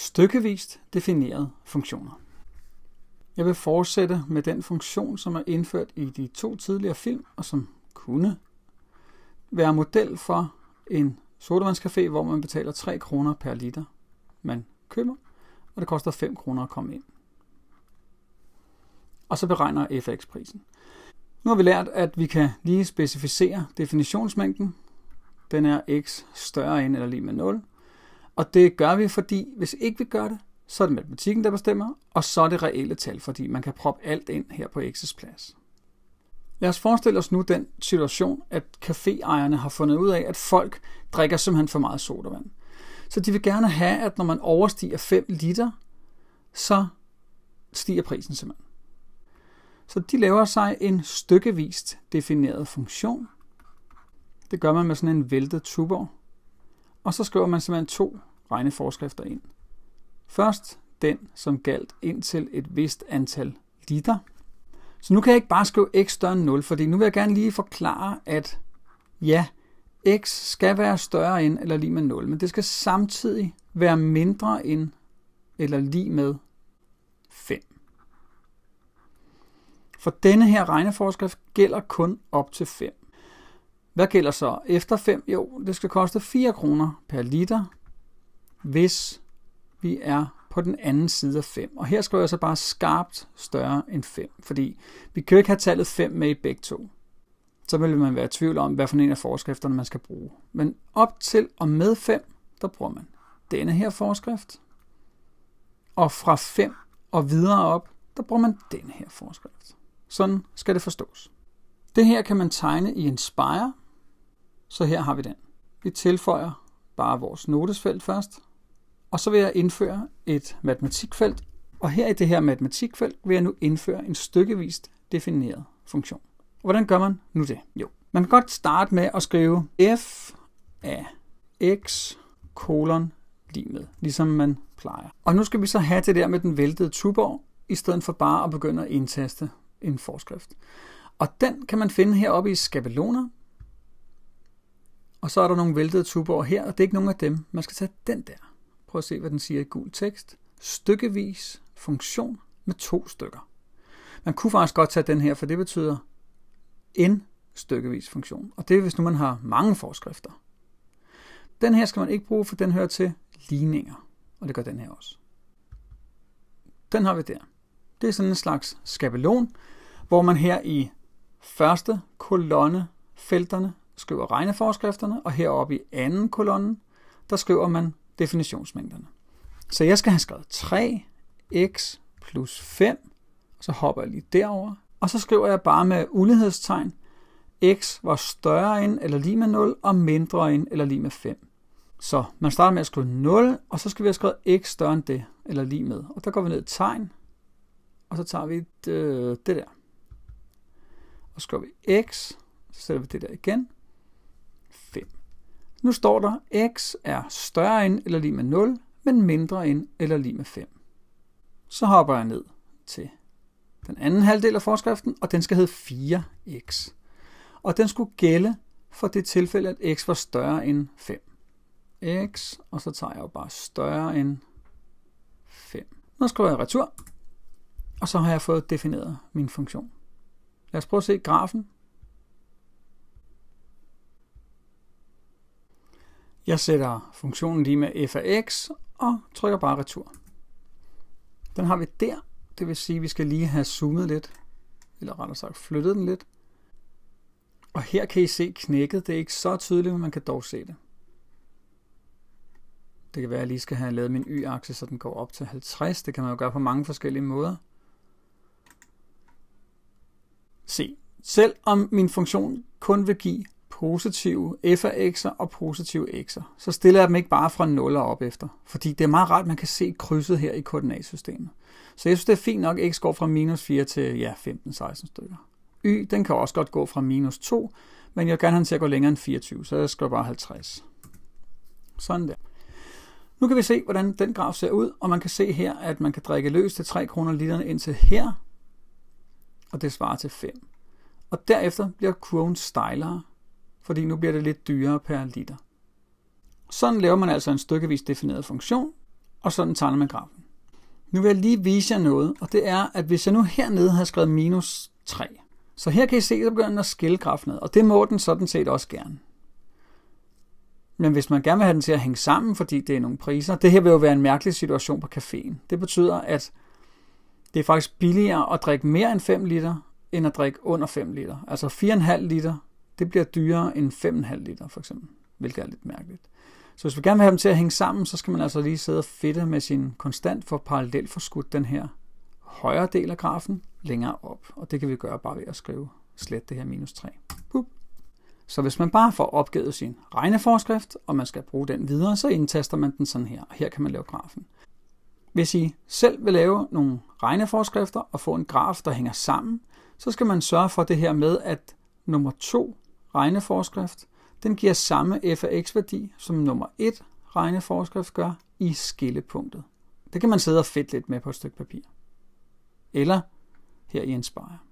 stykkevist definerede funktioner. Jeg vil fortsætte med den funktion, som er indført i de to tidligere film, og som kunne være model for en sodavandscafé, hvor man betaler 3 kroner per liter, man køber, og det koster 5 kroner at komme ind. Og så beregner fx-prisen. Nu har vi lært, at vi kan lige specificere definitionsmængden. Den er x større end eller lige med 0. Og det gør vi, fordi hvis ikke vi gør det, så er det matematikken, der bestemmer, og så er det reelle tal, fordi man kan proppe alt ind her på x's plads. Lad os forestille os nu den situation, at caféejerne har fundet ud af, at folk drikker simpelthen for meget sodavand. Så de vil gerne have, at når man overstiger 5 liter, så stiger prisen simpelthen. Så de laver sig en stykkevist defineret funktion. Det gør man med sådan en væltet tuborg. Og så skriver man simpelthen to regneforskrifter ind. Først den, som galt indtil et vist antal liter. Så nu kan jeg ikke bare skrive x større end 0, fordi nu vil jeg gerne lige forklare, at ja, x skal være større end eller lige med 0, men det skal samtidig være mindre end eller lige med 5. For denne her regneforskrift gælder kun op til 5. Hvad gælder så efter 5? Jo, det skal koste 4 kroner per liter hvis vi er på den anden side af 5. Og her skriver jeg så bare skarpt større end 5, fordi vi kan jo ikke have tallet 5 med i begge to. Så vil man være i tvivl om, hvad for en af forskrifterne man skal bruge. Men op til og med 5, der bruger man denne her forskrift. Og fra 5 og videre op, der bruger man den her forskrift. Sådan skal det forstås. Det her kan man tegne i en Inspire, så her har vi den. Vi tilføjer bare vores notesfelt først, og så vil jeg indføre et matematikfelt, og her i det her matematikfelt vil jeg nu indføre en stykkevist defineret funktion. Hvordan gør man nu det? Jo, man kan godt starte med at skrive f af x kolon limet, ligesom man plejer. Og nu skal vi så have det der med den væltede tuborg, i stedet for bare at begynde at indtaste en forskrift. Og den kan man finde heroppe i skabeloner. Og så er der nogle væltede tuborg her, og det er ikke nogen af dem. Man skal tage den der. Prøv at se, hvad den siger i gul tekst. Stykkevis funktion med to stykker. Man kunne faktisk godt tage den her, for det betyder en stykkevis funktion. Og det er, hvis nu man har mange forskrifter. Den her skal man ikke bruge, for den hører til ligninger. Og det gør den her også. Den har vi der. Det er sådan en slags skabelon, hvor man her i første kolonne felterne skriver regneforskrifterne, og heroppe i anden kolonne, der skriver man definitionsmængderne. Så jeg skal have skrevet 3x plus 5, og så hopper jeg lige derover, og så skriver jeg bare med ulighedstegn, x var større end eller lige med 0, og mindre end eller lige med 5. Så man starter med at skrive 0, og så skal vi have skrevet x større end det, eller lige med. Og der går vi ned i tegn, og så tager vi det, øh, det der. Og så skriver vi x, så sætter vi det der igen, nu står der, x er større end eller lige med 0, men mindre end eller lige med 5. Så hopper jeg ned til den anden halvdel af forskriften, og den skal hedde 4x. Og den skulle gælde for det tilfælde, at x var større end 5. x, og så tager jeg jo bare større end 5. Nu skriver jeg retur, og så har jeg fået defineret min funktion. Lad os prøve at se grafen. Jeg sætter funktionen lige med f af x og trykker bare retur. Den har vi der, det vil sige, at vi skal lige have zoomet lidt, eller rettere sagt flyttet den lidt. Og her kan I se knækket. Det er ikke så tydeligt, men man kan dog se det. Det kan være, at jeg lige skal have lavet min y-akse, så den går op til 50. Det kan man jo gøre på mange forskellige måder. Se, selvom min funktion kun vil give positive f'er x'er og positive x'er, så stiller jeg dem ikke bare fra 0 og op efter. Fordi det er meget rart, at man kan se krydset her i koordinatsystemet. Så jeg synes, det er fint nok, at x går fra minus 4 til ja, 15-16 stykker. Y, den kan også godt gå fra minus 2, men jeg vil gerne have den til at gå længere end 24, så jeg skriver bare 50. Sådan der. Nu kan vi se, hvordan den graf ser ud, og man kan se her, at man kan drikke løs til 3 kroner literen indtil her, og det svarer til 5. Og derefter bliver kurven stejlere, fordi nu bliver det lidt dyrere per liter. Sådan laver man altså en stykkevis defineret funktion, og sådan tegner man grafen. Nu vil jeg lige vise jer noget, og det er, at hvis jeg nu hernede har skrevet minus 3, så her kan I se, at der begynder den at skille grafen ned, og det må den sådan set også gerne. Men hvis man gerne vil have den til at hænge sammen, fordi det er nogle priser, det her vil jo være en mærkelig situation på caféen. Det betyder, at det er faktisk billigere at drikke mere end 5 liter, end at drikke under 5 liter. Altså 4,5 liter det bliver dyrere end 5,5 liter for eksempel, hvilket er lidt mærkeligt. Så hvis vi gerne vil have dem til at hænge sammen, så skal man altså lige sidde og fedte med sin konstant for parallelt forskudt den her højre del af grafen længere op. Og det kan vi gøre bare ved at skrive slet det her minus 3. Pup. Så hvis man bare får opgivet sin regneforskrift, og man skal bruge den videre, så indtaster man den sådan her, og her kan man lave grafen. Hvis I selv vil lave nogle regneforskrifter og få en graf, der hænger sammen, så skal man sørge for det her med, at nummer 2 regneforskrift, den giver samme f af x-værdi, som nummer 1 regneforskrift gør i skillepunktet. Det kan man sidde og fedt lidt med på et stykke papir. Eller her i en Inspire.